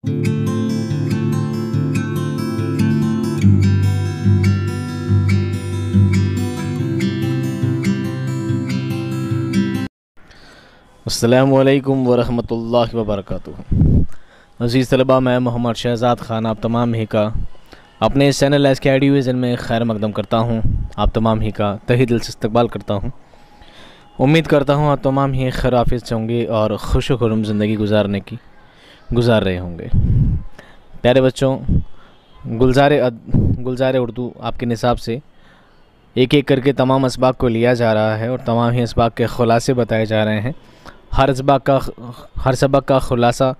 अल्लाम वरहमल वबरक अज़ीज़ तलबा मैं मोहम्मद शहजाद ख़ान आप तमाम ही का अपने इस चैनल एस के आई में खैर मकदम करता हूँ आप तमाम ही का तही दिल से इस्तबाल करता हूँ उम्मीद करता हूँ आप तमाम ही खैर हाफिज़ होंगे और खुश खुरम ज़िंदगी गुजारने की गुजार रहे होंगे प्यारे बच्चों गुलजार गुलजार उर्दू आपके निसाब से एक एक करके तमाम इसबाक को लिया जा रहा है और तमाम ही इसबाक के ख़ुलासे बताए जा रहे हैं हर इसबाक का हर सबक का ख़ुलासा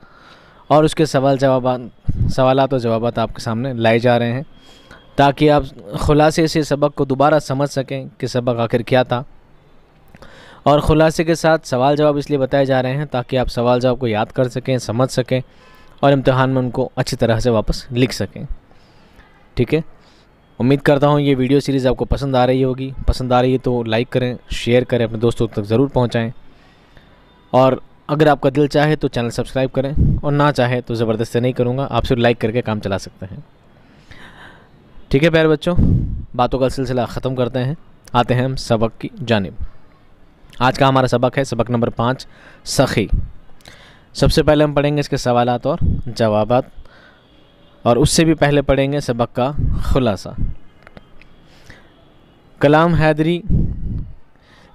और उसके सवाल जवाब सवाल और जवाब आपके सामने लाए जा रहे हैं ताकि आप ख़ुलासे से सबक को दोबारा समझ सकें कि सबक आखिर क्या था और ख़ुलासे के साथ सवाल जवाब इसलिए बताए जा रहे हैं ताकि आप सवाल जवाब को याद कर सकें समझ सकें और इम्तहान में उनको अच्छी तरह से वापस लिख सकें ठीक है उम्मीद करता हूँ ये वीडियो सीरीज़ आपको पसंद आ रही होगी पसंद आ रही है तो लाइक करें शेयर करें अपने दोस्तों तक ज़रूर पहुँचाएँ और अगर आपका दिल चाहे तो चैनल सब्सक्राइब करें और ना चाहे तो ज़बरदस्ती नहीं करूँगा आप सिर्फ लाइक करके काम चला सकते हैं ठीक है प्यारे बच्चों बातों का सिलसिला ख़त्म करते हैं आते हैं हम सबक की जानब आज का हमारा सबक है सबक नंबर पाँच सखी सबसे पहले हम पढ़ेंगे इसके सवाल और जवाब और उससे भी पहले पढ़ेंगे सबक का खुलासा कलाम हैदरी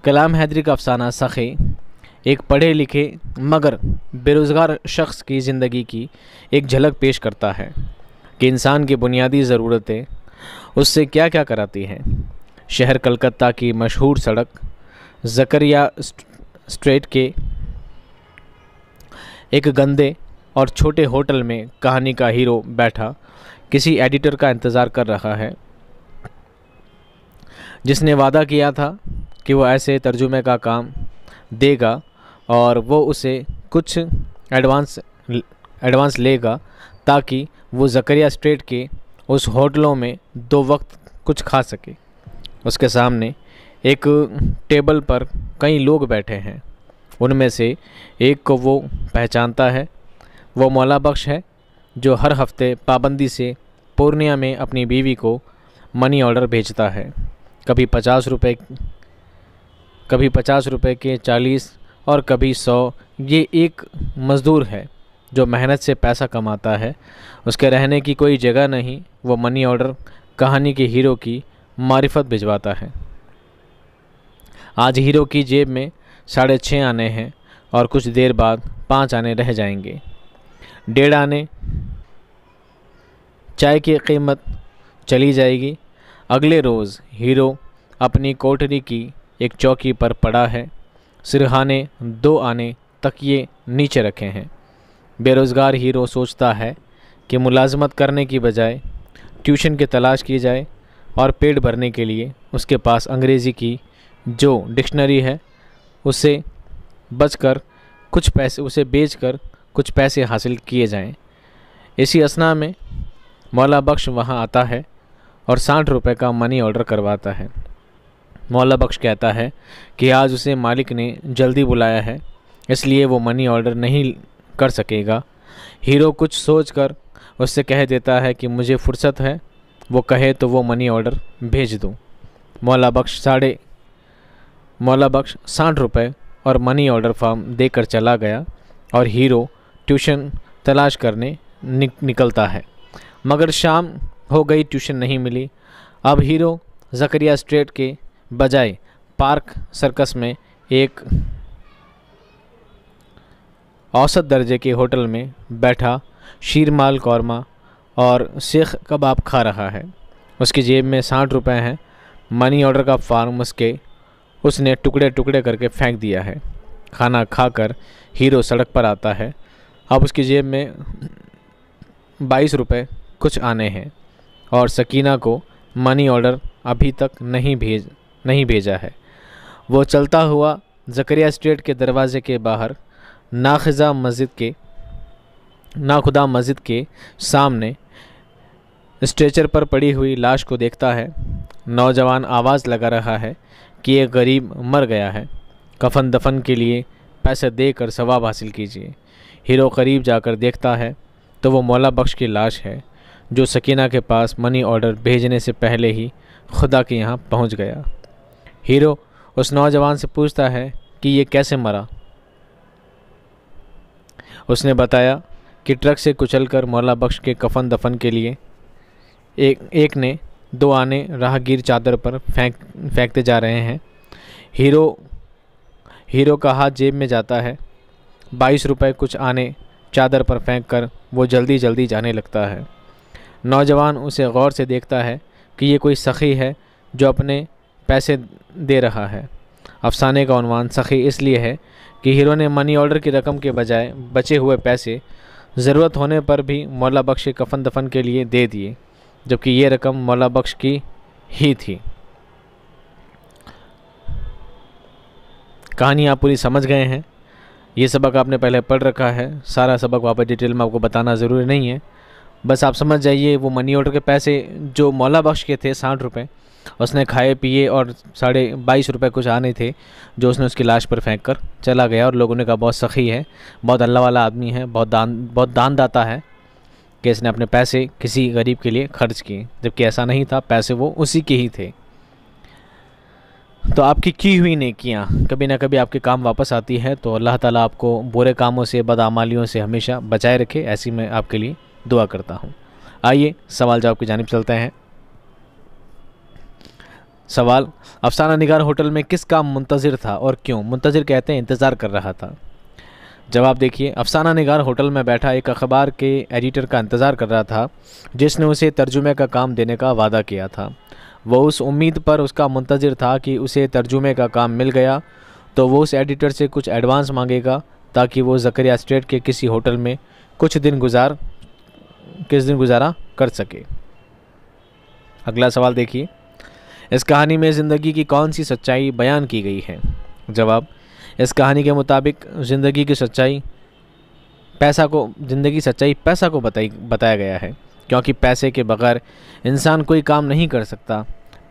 कलाम हैदरी का अफसाना सखी एक पढ़े लिखे मगर बेरोज़गार शख्स की ज़िंदगी की एक झलक पेश करता है कि इंसान की बुनियादी ज़रूरतें उससे क्या क्या कराती हैं शहर कलकत्ता की मशहूर सड़क जकरिया स्ट्रेट के एक गंदे और छोटे होटल में कहानी का हीरो बैठा किसी एडिटर का इंतज़ार कर रहा है जिसने वादा किया था कि वो ऐसे तर्जुमे का काम देगा और वो उसे कुछ एडवांस एडवांस लेगा ताकि वो जकरिया स्ट्रेट के उस होटलों में दो वक्त कुछ खा सके उसके सामने एक टेबल पर कई लोग बैठे हैं उनमें से एक को वो पहचानता है वो मौला बख्श है जो हर हफ्ते पाबंदी से पूर्णिया में अपनी बीवी को मनी ऑर्डर भेजता है कभी पचास रुपये कभी पचास रुपये के चालीस और कभी सौ ये एक मज़दूर है जो मेहनत से पैसा कमाता है उसके रहने की कोई जगह नहीं वो मनी ऑर्डर कहानी के हीरो की मारिफत भिजवाता है आज हीरो की जेब में साढ़े छः आने हैं और कुछ देर बाद पाँच आने रह जाएंगे डेढ़ आने चाय की कीमत चली जाएगी अगले रोज़ हीरो अपनी कोठरी की एक चौकी पर पड़ा है सिरहाने दो आने तक ये नीचे रखे हैं बेरोज़गार हीरो सोचता है कि मुलाजमत करने की बजाय ट्यूशन की तलाश की जाए और पेट भरने के लिए उसके पास अंग्रेज़ी की जो डिक्शनरी है उसे बचकर कुछ पैसे उसे बेचकर कुछ पैसे हासिल किए जाएं। इसी असना में मौला बख्श वहाँ आता है और साठ रुपए का मनी ऑर्डर करवाता है मौला बख्श कहता है कि आज उसे मालिक ने जल्दी बुलाया है इसलिए वो मनी ऑर्डर नहीं कर सकेगा हीरो कुछ सोच कर उससे कह देता है कि मुझे फुर्सत है वो कहे तो वो मनी ऑर्डर भेज दूँ मौला बख्श साढ़े मौला बख्श साठ रुपये और मनी ऑर्डर फॉर्म देकर चला गया और हीरो ट्यूशन तलाश करने निक, निकलता है मगर शाम हो गई ट्यूशन नहीं मिली अब हीरो जकरिया स्ट्रेट के बजाय पार्क सर्कस में एक औसत दर्जे के होटल में बैठा शीरमाल कौरमा और शेख कबाब खा रहा है उसकी जेब में साठ रुपए हैं मनी ऑर्डर का फार्म उसके उसने टुकड़े टुकड़े करके फेंक दिया है खाना खाकर हीरो सड़क पर आता है अब उसकी जेब में बाईस रुपये कुछ आने हैं और सकीना को मनी ऑर्डर अभी तक नहीं भेज नहीं भेजा है वो चलता हुआ जकरिया स्ट्रीट के दरवाजे के बाहर नाखजा मस्जिद के नाखुदा मस्जिद के सामने स्ट्रेचर पर पड़ी हुई लाश को देखता है नौजवान आवाज़ लगा रहा है कि यह गरीब मर गया है कफन दफन के लिए पैसे देकर सवाब हासिल कीजिए हीरो करीब जाकर देखता है तो वो मौला बख्श की लाश है जो सकीना के पास मनी ऑर्डर भेजने से पहले ही खुदा के यहाँ पहुँच गया हीरो उस नौजवान से पूछता है कि ये कैसे मरा उसने बताया कि ट्रक से कुचलकर मौला बख्श के कफन दफन के लिए एक एक ने दो आने राहगीर चादर पर फेंक फेंकते जा रहे हैं हीरो हीरो का हाथ जेब में जाता है बाईस रुपये कुछ आने चादर पर फेंक कर वो जल्दी जल्दी जाने लगता है नौजवान उसे गौर से देखता है कि ये कोई सखी है जो अपने पैसे दे रहा है अफसाने का अनवान सखी इसलिए है कि हीरो ने मनी ऑर्डर की रकम के बजाय बचे हुए पैसे ज़रूरत होने पर भी मौला बख्श कफन दफन के लिए दे दिए जबकि ये रकम मौला बख्श की ही थी कहानी आप पूरी समझ गए हैं ये सबक आपने पहले पढ़ रखा है सारा सबक वहाँ पर डिटेल में आपको बताना ज़रूरी नहीं है बस आप समझ जाइए वो मनी ऑर्डर के पैसे जो मौला बख्श के थे साठ रुपये उसने खाए पिए और साढ़े बाईस रुपये कुछ आने थे जो उसने उसकी लाश पर फेंक कर चला गया और लोगों ने कहा बहुत सखी है बहुत अल्लाह वाला आदमी है बहुत दान बहुत दान दाता है कि इसने अपने पैसे किसी गरीब के लिए खर्च किए जबकि ऐसा नहीं था पैसे वो उसी के ही थे तो आपकी की हुई नेकियां कभी ना कभी आपके काम वापस आती है तो अल्लाह ताला आपको बुरे कामों से बदामालियों से हमेशा बचाए रखे ऐसी मैं आपके लिए दुआ करता हूँ आइए सवाल जवाब की जानब चलते हैं सवाल अफसाना निगार होटल में किस काम मुंतज़र था और क्यों मुंतज़र कहते हैं इंतज़ार कर रहा था जवाब देखिए अफसाना निगार होटल में बैठा एक अखबार के एडिटर का इंतज़ार कर रहा था जिसने उसे तर्जुमे का काम देने का वादा किया था वह उस उम्मीद पर उसका मुंतज़र था कि उसे तर्जुमे का काम मिल गया तो वह उस एडिटर से कुछ एडवांस मांगेगा ताकि वो जकरिया स्टेट के किसी होटल में कुछ दिन गुजार किस दिन गुजारा कर सके अगला सवाल देखिए इस कहानी में ज़िंदगी की कौन सी सच्चाई बयान की गई है जवाब इस कहानी के मुताबिक ज़िंदगी की सच्चाई पैसा को ज़िंदगी सच्चाई पैसा को बताई बताया गया है क्योंकि पैसे के बगैर इंसान कोई काम नहीं कर सकता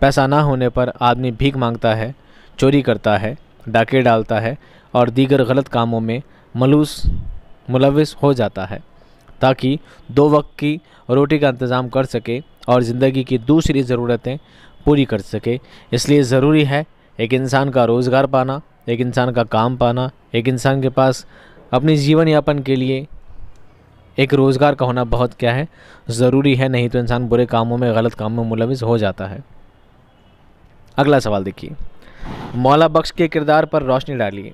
पैसा ना होने पर आदमी भीख मांगता है चोरी करता है डाके डालता है और दीगर गलत कामों में मलूस मुलविस हो जाता है ताकि दो वक्त की रोटी का इंतज़ाम कर सके और ज़िंदगी की दूसरी ज़रूरतें पूरी कर सके इसलिए ज़रूरी है एक इंसान का रोज़गार पाना एक इंसान का काम पाना एक इंसान के पास अपने जीवन यापन के लिए एक रोज़गार का होना बहुत क्या है ज़रूरी है नहीं तो इंसान बुरे कामों में गलत कामों में मुलविस हो जाता है अगला सवाल देखिए मौला बख्श के किरदार पर रोशनी डालिए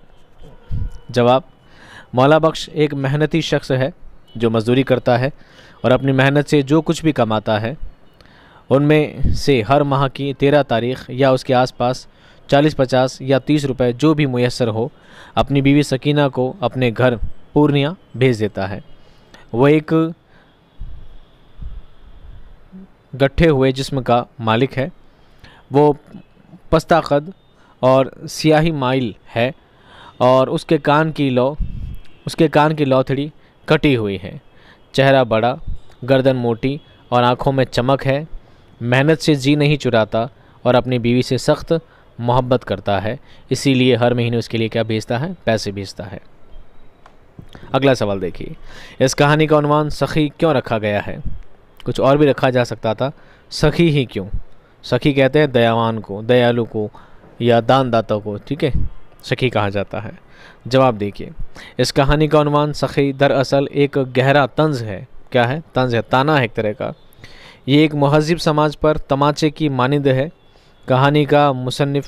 जवाब मौला बख्श एक मेहनती शख्स है जो मजदूरी करता है और अपनी मेहनत से जो कुछ भी कमाता है उनमें से हर माह की तेरह तारीख या उसके आसपास चालीस पचास या तीस रुपये जो भी मुयसर हो अपनी बीवी सकीना को अपने घर पूर्णिया भेज देता है वह एक गट्ठे हुए जिस्म का मालिक है वो पस्ता कद और सियाही माइल है और उसके कान की लौ उसके कान की लौथड़ी कटी हुई है चेहरा बड़ा गर्दन मोटी और आँखों में चमक है मेहनत से जी नहीं चुराता और अपनी बीवी से सख्त मोहब्बत करता है इसीलिए हर महीने उसके लिए क्या भेजता है पैसे भेजता है अगला सवाल देखिए इस कहानी का अनुमान सखी क्यों रखा गया है कुछ और भी रखा जा सकता था सखी ही क्यों सखी कहते हैं दयावान को दयालु को या दानदाता को ठीक है सखी कहा जाता है जवाब देखिए इस कहानी का अनुमान सखी दरअसल एक गहरा तंज है क्या है तंज है ताना है एक तरह का ये एक महजब समाज पर तमाचे की मानिंद है कहानी का मुसनफ़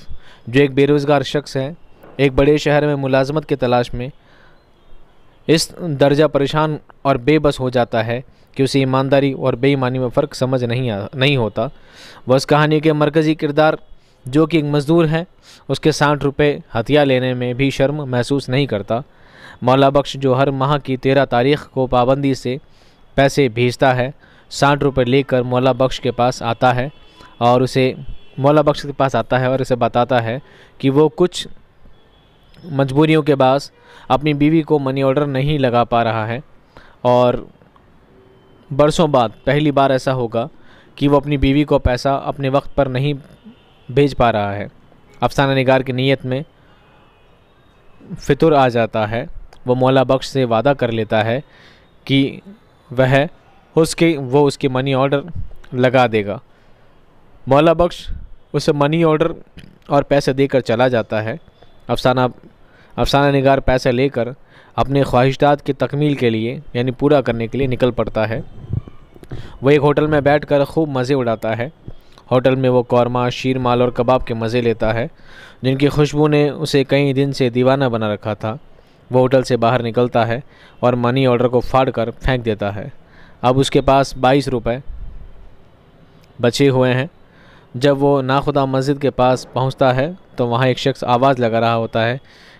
जो एक बेरोज़गार शख्स है एक बड़े शहर में मुलाजमत की तलाश में इस दर्जा परेशान और बेबस हो जाता है कि उसे ईमानदारी और बेईमानी में फ़र्क समझ नहीं आ, नहीं होता वह उस कहानी के मरकज़ी किरदार जो कि एक मज़दूर है उसके साठ रुपये हथिया लेने में भी शर्म महसूस नहीं करता मौला बख्श जो हर माह की तेरह तारीख को पाबंदी से पैसे भेजता है साठ रुपये लेकर मौला बख्श के पास आता है और उसे मौला बख्श के पास आता है और इसे बताता है कि वो कुछ मजबूरियों के बाद अपनी बीवी को मनी ऑर्डर नहीं लगा पा रहा है और बरसों बाद पहली बार ऐसा होगा कि वो अपनी बीवी को पैसा अपने वक्त पर नहीं भेज पा रहा है अफसाना निगार की नीयत में फितुर आ जाता है वो मौला बख्श से वादा कर लेता है कि वह उसके वो उसकी मनी ऑर्डर लगा देगा मौला बख्श उसे मनी ऑर्डर और पैसे देकर चला जाता है अफसाना अफसाना निगार पैसे लेकर अपने ख्वाहिशात की तकमील के लिए यानी पूरा करने के लिए निकल पड़ता है वह एक होटल में बैठकर खूब मज़े उड़ाता है होटल में वो कौरमा शीर माल और कबाब के मज़े लेता है जिनकी खुशबू ने उसे कई दिन से दीवाना बना रखा था वो होटल से बाहर निकलता है और मनी ऑर्डर को फाड़ कर फेंक देता है अब उसके पास बाईस रुपए बचे हुए हैं जब वो नाखुदा मस्जिद के पास पहुंचता है तो वहाँ एक शख्स आवाज़ लगा रहा होता है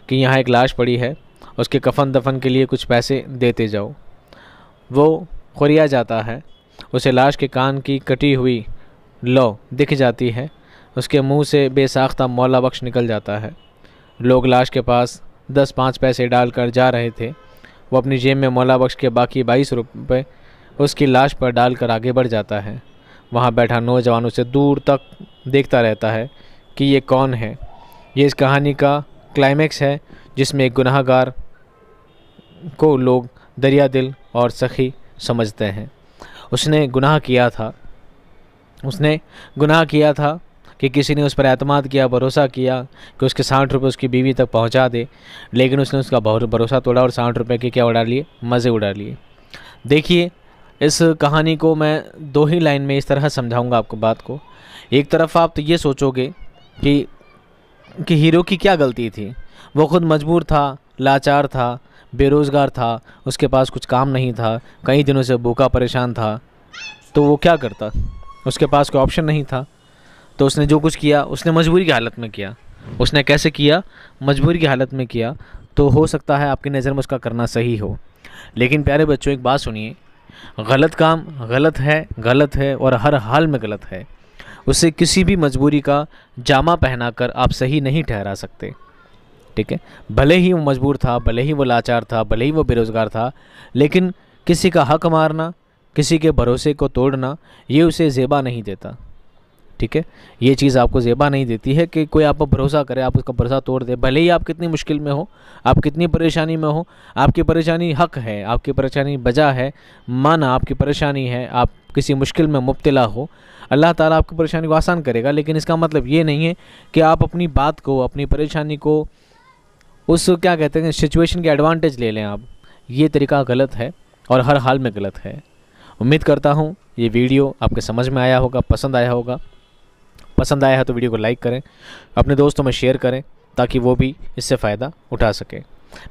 कि यहाँ एक लाश पड़ी है उसके कफन दफन के लिए कुछ पैसे देते जाओ वो खुरिया जाता है उसे लाश के कान की कटी हुई लो दिख जाती है उसके मुंह से बेसाख्ता मौला बख्श निकल जाता है लोग लाश के पास दस पाँच पैसे डाल कर जा रहे थे वो अपनी जेब में मौला बख्श के बाकी बाईस रुपये उसकी लाश पर डाल कर आगे बढ़ जाता है वहाँ बैठा नौजवान उसे दूर तक देखता रहता है कि ये कौन है ये इस कहानी का क्लाइमैक्स है जिसमें एक गुनाहगार को लोग दरिया दिल और सखी समझते हैं उसने गुनाह किया था उसने गुनाह किया था कि किसी ने उस पर अतमाद किया भरोसा किया कि उसके साठ रुपये उसकी बीवी तक पहुंचा दे लेकिन उसने उसका भरोसा तोड़ा और साठ रुपये के क्या उड़ा लिए मज़े उड़ा लिए देखिए इस कहानी को मैं दो ही लाइन में इस तरह समझाऊंगा आपको बात को एक तरफ आप तो ये सोचोगे कि कि हीरो की क्या गलती थी वो खुद मजबूर था लाचार था बेरोज़गार था उसके पास कुछ काम नहीं था कई दिनों से भूखा परेशान था तो वो क्या करता उसके पास कोई ऑप्शन नहीं था तो उसने जो कुछ किया उसने मजबूरी की हालत में किया उसने कैसे किया मजबूरी की हालत में किया तो हो सकता है आपकी नज़र में उसका करना सही हो लेकिन प्यारे बच्चों एक बात सुनिए गलत काम गलत है गलत है और हर हाल में गलत है उसे किसी भी मजबूरी का जामा पहनाकर आप सही नहीं ठहरा सकते ठीक है भले ही वो मजबूर था भले ही वो लाचार था भले ही वो बेरोज़गार था लेकिन किसी का हक मारना किसी के भरोसे को तोड़ना ये उसे जेबा नहीं देता ठीक है ये चीज़ आपको जेबा नहीं देती है कि कोई आप भरोसा करे आप उसका भरोसा तोड़ दे भले ही आप कितनी मुश्किल में हो आप कितनी परेशानी में हो आपकी परेशानी हक है आपकी परेशानी बजा है माना आपकी परेशानी है आप किसी मुश्किल में मुबतला हो अल्लाह ताला आपकी परेशानी को आसान करेगा लेकिन इसका मतलब ये नहीं है कि आप अपनी बात को अपनी परेशानी को उस क्या कहते हैं सिचुएशन के एडवांटेज ले लें आप ये तरीका गलत है और हर हाल में गलत है उम्मीद करता हूँ ये वीडियो आपके समझ में आया होगा पसंद आया होगा पसंद आया है तो वीडियो को लाइक करें अपने दोस्तों में शेयर करें ताकि वो भी इससे फ़ायदा उठा सकें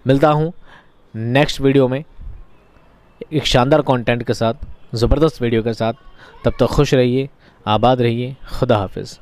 मिलता हूँ नेक्स्ट वीडियो में एक शानदार कंटेंट के साथ ज़बरदस्त वीडियो के साथ तब तक खुश रहिए आबाद रहिए खुदा हाफिज़